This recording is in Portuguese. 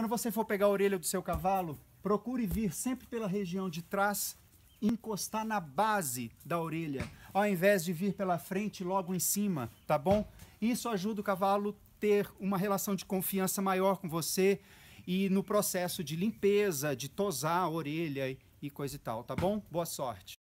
Quando você for pegar a orelha do seu cavalo, procure vir sempre pela região de trás encostar na base da orelha, ao invés de vir pela frente logo em cima, tá bom? Isso ajuda o cavalo ter uma relação de confiança maior com você e no processo de limpeza, de tosar a orelha e coisa e tal, tá bom? Boa sorte.